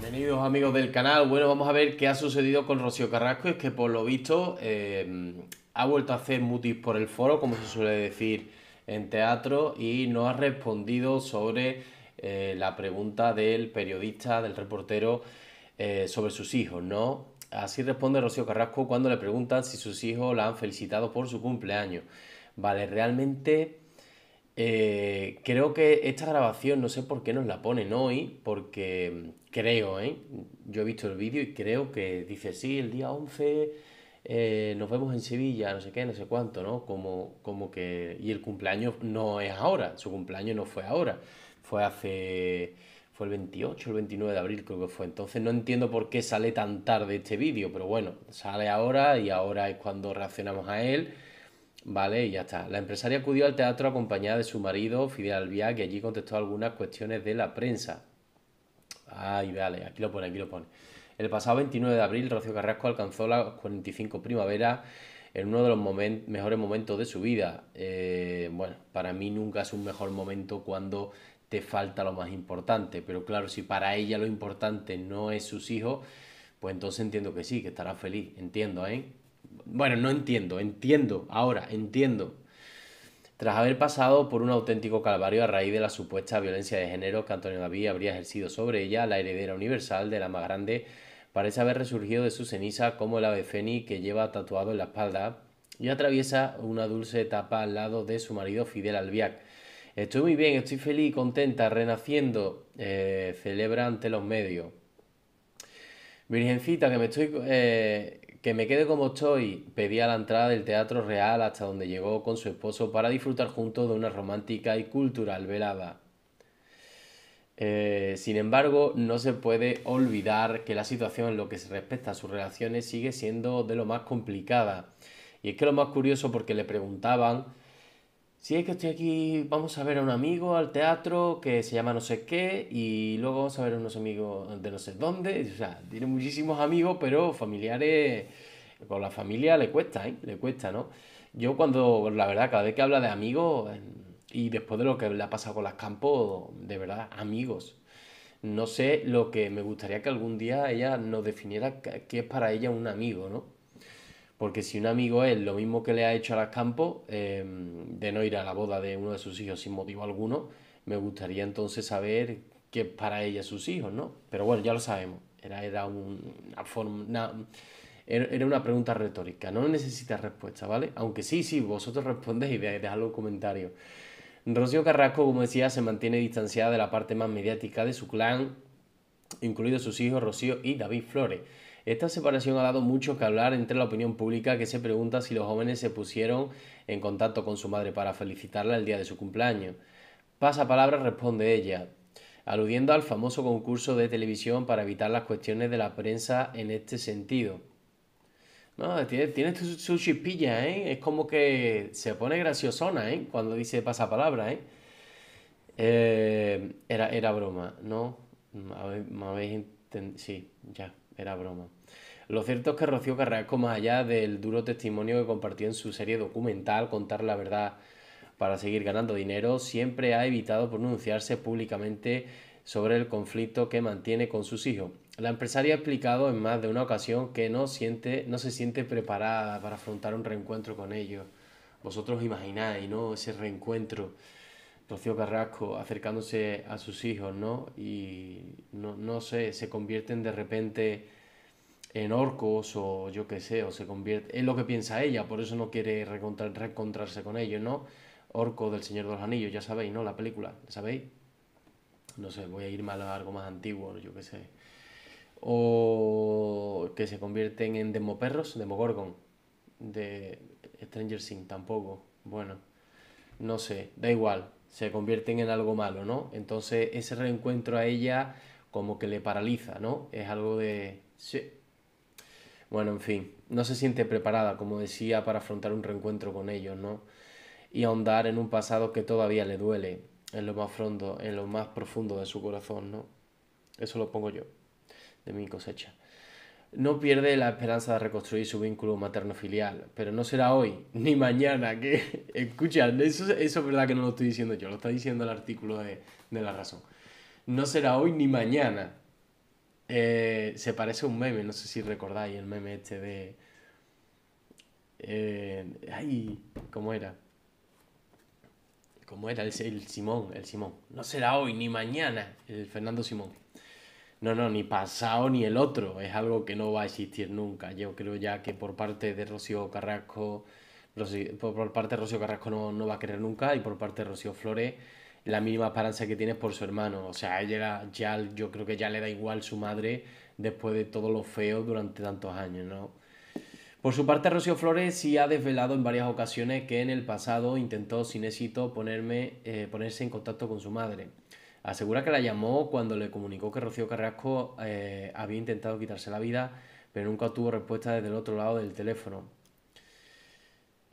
Bienvenidos amigos del canal. Bueno, vamos a ver qué ha sucedido con Rocío Carrasco. Es que por lo visto eh, ha vuelto a hacer mutis por el foro, como se suele decir en teatro, y no ha respondido sobre eh, la pregunta del periodista, del reportero, eh, sobre sus hijos, ¿no? Así responde Rocío Carrasco cuando le preguntan si sus hijos la han felicitado por su cumpleaños. Vale, realmente eh, creo que esta grabación no sé por qué nos la ponen hoy, porque creo, ¿eh? Yo he visto el vídeo y creo que dice, sí, el día 11 eh, nos vemos en Sevilla, no sé qué, no sé cuánto, ¿no? Como, como que... Y el cumpleaños no es ahora, su cumpleaños no fue ahora, fue hace... Fue el 28 el 29 de abril creo que fue. Entonces no entiendo por qué sale tan tarde este vídeo, pero bueno, sale ahora y ahora es cuando reaccionamos a él Vale, y ya está. La empresaria acudió al teatro acompañada de su marido, Fidel Albiá, que allí contestó algunas cuestiones de la prensa. Ay, vale, aquí lo pone, aquí lo pone. El pasado 29 de abril, Rocío Carrasco alcanzó las 45 primavera en uno de los mejores momentos de su vida. Eh, bueno, para mí nunca es un mejor momento cuando te falta lo más importante, pero claro, si para ella lo importante no es sus hijos, pues entonces entiendo que sí, que estará feliz, entiendo, ¿eh? Bueno, no entiendo, entiendo, ahora entiendo. Tras haber pasado por un auténtico calvario a raíz de la supuesta violencia de género que Antonio David habría ejercido sobre ella, la heredera universal de la más grande parece haber resurgido de su ceniza como el ave fénix que lleva tatuado en la espalda y atraviesa una dulce etapa al lado de su marido Fidel Albiac. Estoy muy bien, estoy feliz, contenta, renaciendo, eh, celebra ante los medios. Virgencita, que me estoy... Eh, que me quede como estoy, pedía la entrada del Teatro Real hasta donde llegó con su esposo para disfrutar juntos de una romántica y cultural velada. Eh, sin embargo, no se puede olvidar que la situación en lo que se respecta a sus relaciones sigue siendo de lo más complicada. Y es que lo más curioso porque le preguntaban si es que estoy aquí, vamos a ver a un amigo al teatro que se llama no sé qué y luego vamos a ver a unos amigos de no sé dónde. O sea, tiene muchísimos amigos, pero familiares, con la familia le cuesta, ¿eh? Le cuesta, ¿no? Yo cuando, la verdad, cada vez que habla de amigos y después de lo que le ha pasado con las campos, de verdad, amigos. No sé lo que me gustaría que algún día ella nos definiera qué es para ella un amigo, ¿no? Porque si un amigo es lo mismo que le ha hecho a las campos, em, de no ir a la boda de uno de sus hijos sin motivo alguno, me gustaría entonces saber qué es para ella sus hijos, ¿no? Pero bueno, ya lo sabemos. Era, era una era una pregunta retórica, no necesitas respuesta, ¿vale? Aunque sí, sí, vosotros respondéis y dejadlo en comentario Rocío Carrasco, como decía, se mantiene distanciada de la parte más mediática de su clan, incluidos sus hijos Rocío y David Flores. Esta separación ha dado mucho que hablar entre la opinión pública que se pregunta si los jóvenes se pusieron en contacto con su madre para felicitarla el día de su cumpleaños. Pasa palabra responde ella, aludiendo al famoso concurso de televisión para evitar las cuestiones de la prensa en este sentido. No, tiene, tiene su, ¿eh? Es como que se pone graciosona, ¿eh? Cuando dice pasapalabra, ¿eh? eh era, era broma, ¿no? Sí, ya era broma. Lo cierto es que Rocío Carrasco, más allá del duro testimonio que compartió en su serie documental Contar la verdad para seguir ganando dinero, siempre ha evitado pronunciarse públicamente sobre el conflicto que mantiene con sus hijos. La empresaria ha explicado en más de una ocasión que no, siente, no se siente preparada para afrontar un reencuentro con ellos. Vosotros imagináis, ¿no? Ese reencuentro Rocío Carrasco acercándose a sus hijos, ¿no? Y no, no sé, se convierten de repente en orcos o yo qué sé, o se convierte... Es lo que piensa ella, por eso no quiere reencontrarse con ellos, ¿no? Orco del Señor de los Anillos, ya sabéis, ¿no? La película, sabéis? No sé, voy a ir irme a algo más antiguo, yo qué sé. O que se convierten en demoperros, demogorgon, de Stranger Things tampoco. Bueno, no sé, da igual, se convierten en algo malo, ¿no? Entonces ese reencuentro a ella como que le paraliza, ¿no? Es algo de... Bueno, en fin, no se siente preparada, como decía, para afrontar un reencuentro con ellos, ¿no? Y ahondar en un pasado que todavía le duele, en lo más en lo más profundo de su corazón, ¿no? Eso lo pongo yo, de mi cosecha no pierde la esperanza de reconstruir su vínculo materno-filial, pero no será hoy ni mañana que... Escucha, eso, eso, es verdad que no lo estoy diciendo yo, lo está diciendo el artículo de, La Razón. No será hoy ni mañana. Eh, se parece a un meme, no sé si recordáis el meme este de... Eh, ay, ¿cómo era? ¿Cómo era? el Simón, el Simón. No será hoy ni mañana, el Fernando Simón no, no, ni pasado ni el otro, es algo que no va a existir nunca. Yo creo ya que por parte de Rocío Carrasco, por, parte de Rocío Carrasco no, va a querer nunca y por parte de Rocío Flores la mínima esperanza que tiene es por su hermano. O sea, ella ya, yo creo que ya le da igual su madre después de todo lo feo durante tantos años, ¿no? Por su parte, Rocío Flores sí ha desvelado en varias ocasiones que en el pasado intentó sin éxito ponerme, eh, ponerse en contacto con su madre. Asegura que la llamó cuando le comunicó que Rocío Carrasco eh, había intentado quitarse la vida, pero nunca obtuvo respuesta desde el otro lado del teléfono.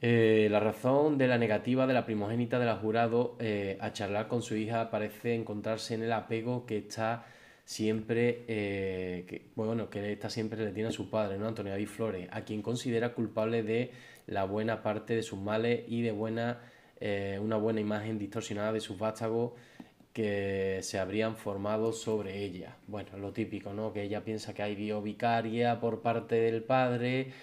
Eh, la razón de la negativa de la primogénita de la jurado eh, a charlar con su hija parece encontrarse en el apego que está siempre, bueno, que está siempre le tiene a su padre, ¿no? Antonio David Flores, a quien considera culpable de la buena parte de sus males y de buena, una buena imagen distorsionada de sus vástagos que se habrían formado sobre ella. Bueno, lo típico, ¿no? Que ella piensa que hay biobicaria por parte del padre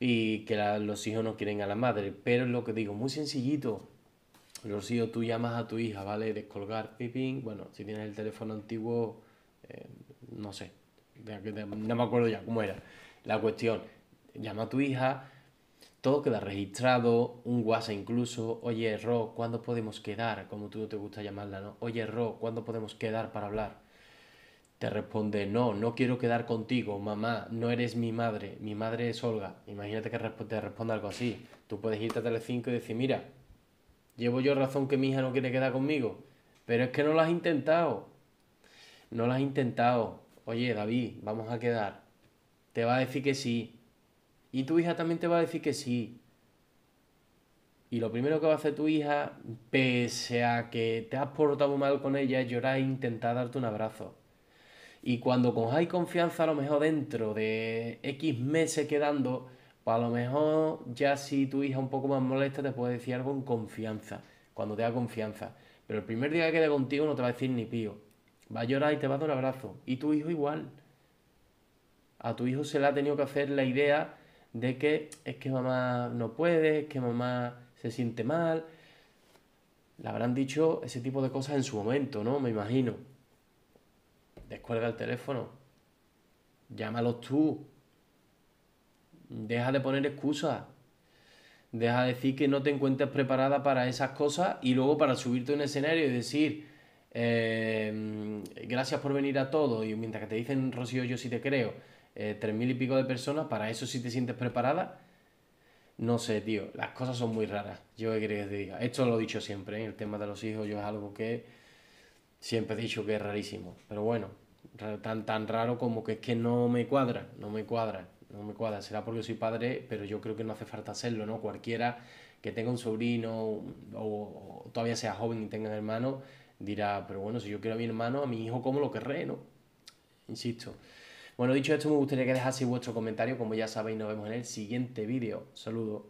y que los hijos no quieren a la madre. Pero es lo que digo, muy sencillito. Los hijos, tú llamas a tu hija, ¿vale? Descolgar, pipín. Bueno, si tienes el teléfono antiguo, eh, no sé, no me acuerdo ya cómo era la cuestión. Llama a tu hija, todo queda registrado, un WhatsApp incluso, oye Ro, ¿cuándo podemos quedar? Como tú te gusta llamarla, ¿no? Oye Ro, ¿cuándo podemos quedar para hablar? Te responde, no, no quiero quedar contigo, mamá, no eres mi madre, mi madre es Olga. Imagínate que te responda algo así. Tú puedes irte a Telecinco y decir, mira, llevo yo razón que mi hija no quiere quedar conmigo, pero es que no lo has intentado. No lo has intentado. Oye, David, vamos a quedar. Te va a decir que sí, y tu hija también te va a decir que sí. Y lo primero que va a hacer tu hija, pese a que te has portado mal con ella, es llorar e intentar darte un abrazo. Y cuando hay confianza, a lo mejor dentro de X meses quedando, pues a lo mejor ya si tu hija un poco más molesta te puede decir algo con confianza, cuando te da confianza. Pero el primer día que quede contigo no te va a decir ni pío. Va a llorar y te va a dar un abrazo. Y tu hijo igual. A tu hijo se le ha tenido que hacer la idea de que es que mamá no puede, es que mamá se siente mal. Le habrán dicho ese tipo de cosas en su momento, ¿no? Me imagino. Descuelga el teléfono. Llámalos tú. Deja de poner excusas. Deja de decir que no te encuentras preparada para esas cosas y luego para subirte a un escenario y decir, em, gracias por venir a todos. Y mientras que te dicen, Rocío, yo sí te creo eh, tres mil y pico de personas, para eso si te sientes preparada. No sé, tío, las cosas son muy raras. Yo qué Esto lo he dicho siempre, ¿eh? el tema de los hijos yo es algo que siempre he dicho que es rarísimo. Pero bueno, tan, tan raro como que es que no me cuadra, no me cuadra, no me cuadra. Será porque soy padre, pero yo creo que no hace falta hacerlo, ¿no? Cualquiera que tenga un sobrino o, todavía sea joven y tenga un hermano dirá, pero bueno, si yo quiero a mi hermano, a mi hijo, ¿cómo lo querré, no? Insisto. Bueno, dicho esto, me gustaría que dejaseis vuestro comentario, como ya sabéis, nos vemos en el siguiente vídeo. Saludos.